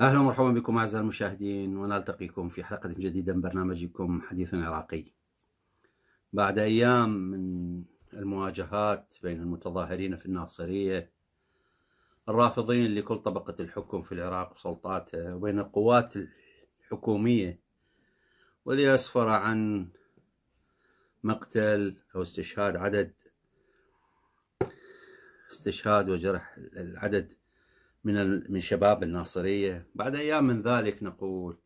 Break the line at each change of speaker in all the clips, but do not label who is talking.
اهلا ومرحبا بكم اعزائي المشاهدين ونلتقيكم في حلقه جديده من برنامجكم حديث عراقي. بعد ايام من المواجهات بين المتظاهرين في الناصريه الرافضين لكل طبقه الحكم في العراق وسلطاته وبين القوات الحكوميه واللي اسفر عن مقتل او استشهاد عدد استشهاد وجرح العدد من من شباب الناصرية بعد أيام من ذلك نقول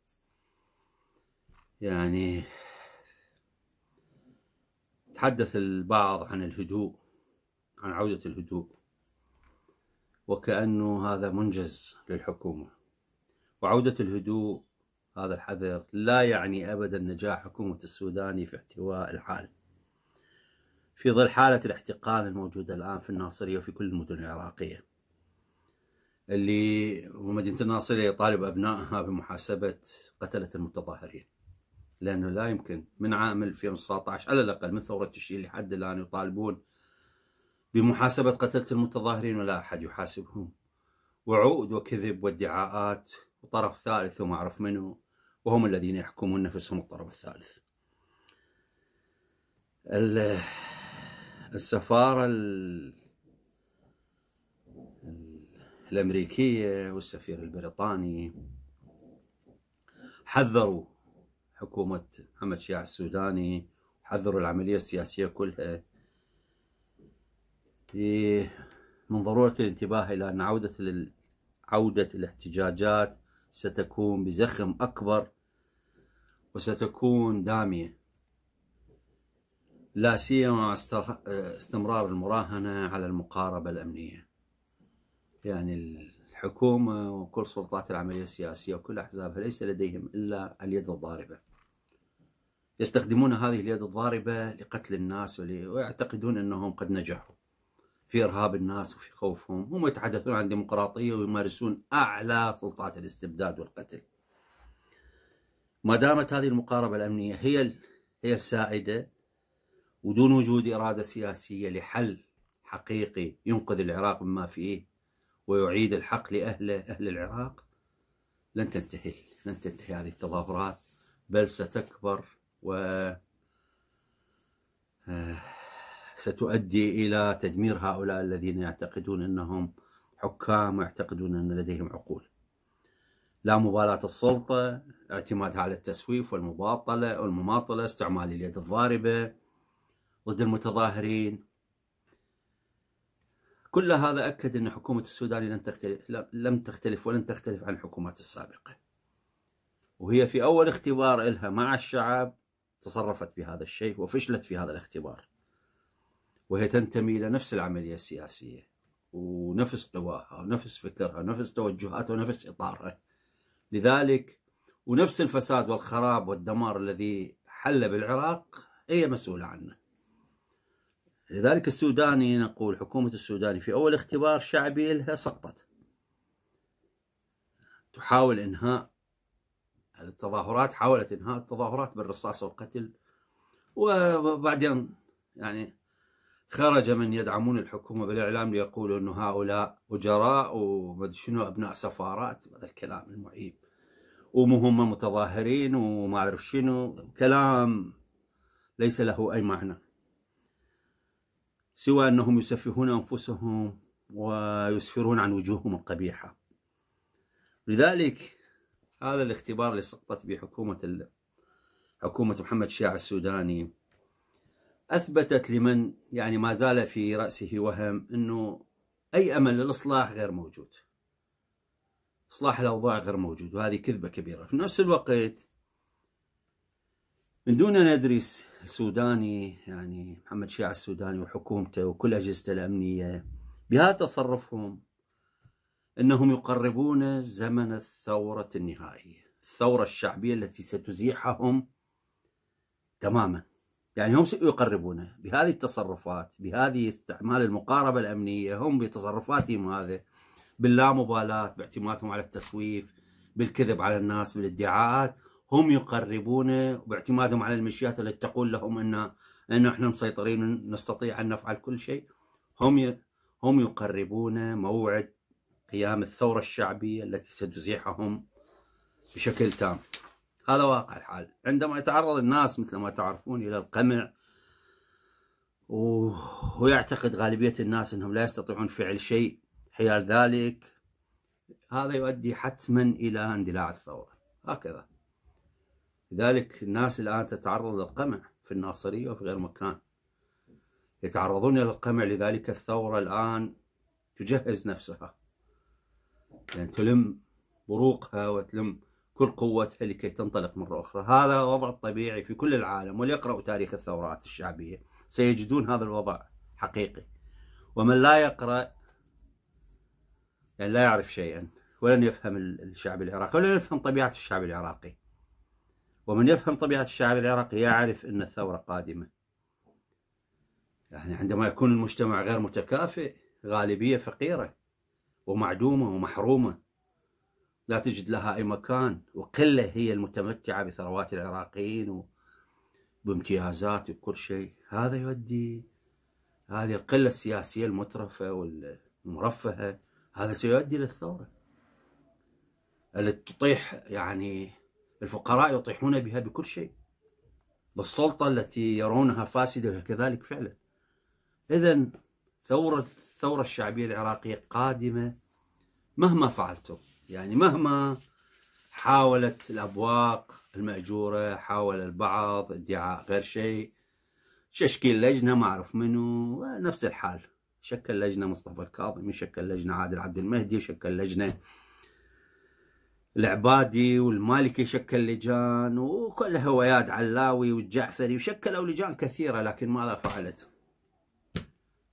يعني تحدث البعض عن الهدوء عن عودة الهدوء وكأنه هذا منجز للحكومة وعودة الهدوء هذا الحذر لا يعني أبدا نجاح حكومة السوداني في احتواء الحال في ظل حالة الاحتقان الموجودة الآن في الناصرية وفي كل المدن العراقية اللي ومدينة الناصرية يطالب أبنائها بمحاسبة قتلة المتظاهرين لأنه لا يمكن من عام 2019 على الأقل من ثورة تشرين لحد الآن يطالبون بمحاسبة قتلة المتظاهرين ولا أحد يحاسبهم وعود وكذب وادعاءات وطرف ثالث وما أعرف منه وهم الذين يحكمون نفسهم الطرف الثالث السفارة ال الأمريكية والسفير البريطاني حذروا حكومة محمد شياع السوداني حذروا العملية السياسية كلها إيه، من ضرورة الانتباه إلى أن عودة عودة الاحتجاجات ستكون بزخم أكبر وستكون دامية لا سيما استمرار المراهنة على المقاربة الأمنية يعني الحكومة وكل سلطات العملية السياسية وكل أحزابها ليس لديهم إلا اليد الضاربة يستخدمون هذه اليد الضاربة لقتل الناس ويعتقدون أنهم قد نجحوا في إرهاب الناس وفي خوفهم هم يتحدثون عن ديمقراطية ويمارسون أعلى سلطات الاستبداد والقتل ما دامت هذه المقاربة الأمنية هي هي السائدة ودون وجود إرادة سياسية لحل حقيقي ينقذ العراق مما فيه ويعيد الحق لأهله أهل العراق لن تنتهي لن تنتهي هذه التظاهرات بل ستكبر و آه، ستؤدي إلى تدمير هؤلاء الذين يعتقدون أنهم حكام ويعتقدون أن لديهم عقول لا مبالاة السلطة اعتمادها على التسويف والمباطلة والمماطلة استعمال اليد الضاربة ضد المتظاهرين كل هذا أكد أن حكومة السودان لن تختلف لم تختلف ولن تختلف عن الحكومات السابقة وهي في أول اختبار لها مع الشعب تصرفت بهذا الشيء وفشلت في هذا الاختبار وهي تنتمي إلى نفس العملية السياسية ونفس قواها ونفس فكرها ونفس توجهاتها ونفس إطارها لذلك ونفس الفساد والخراب والدمار الذي حل بالعراق هي مسؤولة عنه لذلك السوداني نقول حكومة السوداني في أول اختبار شعبي لها سقطت تحاول إنهاء التظاهرات حاولت إنهاء التظاهرات بالرصاص والقتل وبعدين يعني خرج من يدعمون الحكومة بالإعلام ليقولوا أن هؤلاء أجراء ومدري شنو أبناء سفارات هذا الكلام المعيب ومهم متظاهرين وما أعرف شنو كلام ليس له أي معنى سوى أنهم يسفهون أنفسهم ويسفرون عن وجوههم القبيحة لذلك هذا الاختبار اللي سقطت به حكومة حكومة محمد الشيعة السوداني أثبتت لمن يعني ما زال في رأسه وهم أنه أي أمل للإصلاح غير موجود إصلاح الأوضاع غير موجود وهذه كذبة كبيرة في نفس الوقت من دون أن ندرس السوداني يعني محمد شيع السوداني وحكومته وكل أجهزته الأمنية بهذا تصرفهم أنهم يقربون زمن الثورة النهائية الثورة الشعبية التي ستزيحهم تماما يعني هم يقربونه بهذه التصرفات بهذه استعمال المقاربة الأمنية هم بتصرفاتهم هذا باللامبالاة باعتمادهم على التسويف بالكذب على الناس بالادعاءات هم يقربون باعتمادهم على المشيات التي تقول لهم ان ان احنا مسيطرين نستطيع ان نفعل كل شيء هم هم يقربون موعد قيام الثوره الشعبيه التي ستزيحهم بشكل تام هذا واقع الحال عندما يتعرض الناس مثل ما تعرفون الى القمع ويعتقد غالبيه الناس انهم لا يستطيعون فعل شيء حيال ذلك هذا يؤدي حتما الى اندلاع الثوره هكذا لذلك الناس الآن تتعرض للقمع في الناصرية وفي غير مكان يتعرضون للقمع لذلك الثورة الآن تجهز نفسها يعني تلم بروقها وتلم كل قوتها لكي تنطلق مرة أخرى هذا وضع طبيعي في كل العالم وليقرأوا تاريخ الثورات الشعبية سيجدون هذا الوضع حقيقي ومن لا يقرأ يعني لا يعرف شيئا ولن يفهم الشعب العراقي ولن يفهم طبيعة الشعب العراقي ومن يفهم طبيعة الشعب العراقي يعرف أن الثورة قادمة يعني عندما يكون المجتمع غير متكافئ غالبية فقيرة ومعدومة ومحرومة لا تجد لها أي مكان وقلة هي المتمتعة بثروات العراقيين وبامتيازات وكل شيء هذا يؤدي هذه القلة السياسية المترفة والمرفهة هذا سيؤدي للثورة التي تطيح يعني الفقراء يطيحون بها بكل شيء بالسلطة التي يرونها فاسدة كذلك فعلا إذا ثورة الثورة الشعبية العراقية قادمة مهما فعلتم يعني مهما حاولت الأبواق المأجورة حاول البعض ادعاء غير شيء تشكيل لجنة ما أعرف منو نفس الحال شكل لجنة مصطفى الكاظمي شكل لجنة عادل عبد المهدي شكل لجنة العبادي والمالكي شكل لجان وكل هوايات علاوي والجعفري وشكلوا لجان كثيرة لكن ماذا فعلت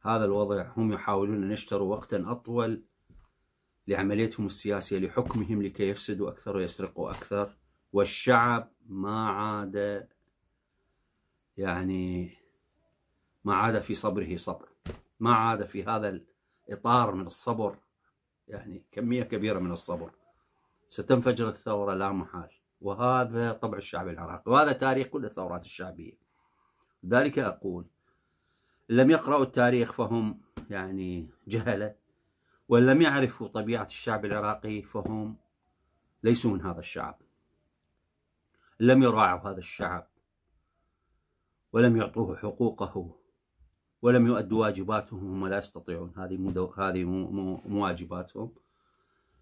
هذا الوضع هم يحاولون أن يشتروا وقتا أطول لعمليتهم السياسية لحكمهم لكي يفسدوا أكثر ويسرقوا أكثر والشعب ما عاد يعني ما عاد في صبره صبر ما عاد في هذا الإطار من الصبر يعني كمية كبيرة من الصبر ستنفجر الثورة لا محال وهذا طبع الشعب العراقي وهذا تاريخ كل الثورات الشعبية ذلك أقول لم يقرأوا التاريخ فهم يعني جهلة وإن لم يعرفوا طبيعة الشعب العراقي فهم ليسوا من هذا الشعب لم يراعوا هذا الشعب ولم يعطوه حقوقه ولم يؤدوا واجباتهم هم لا يستطيعون هذه مو هذه مو مواجباتهم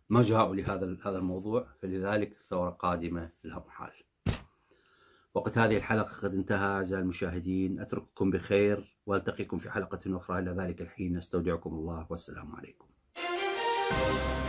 ما جاءوا لهذا هذا الموضوع فلذلك الثورة قادمة لها محال وقت هذه الحلقة قد انتهى أعزائي المشاهدين أترككم بخير وألتقيكم في حلقة أخرى إلى ذلك الحين أستودعكم الله والسلام عليكم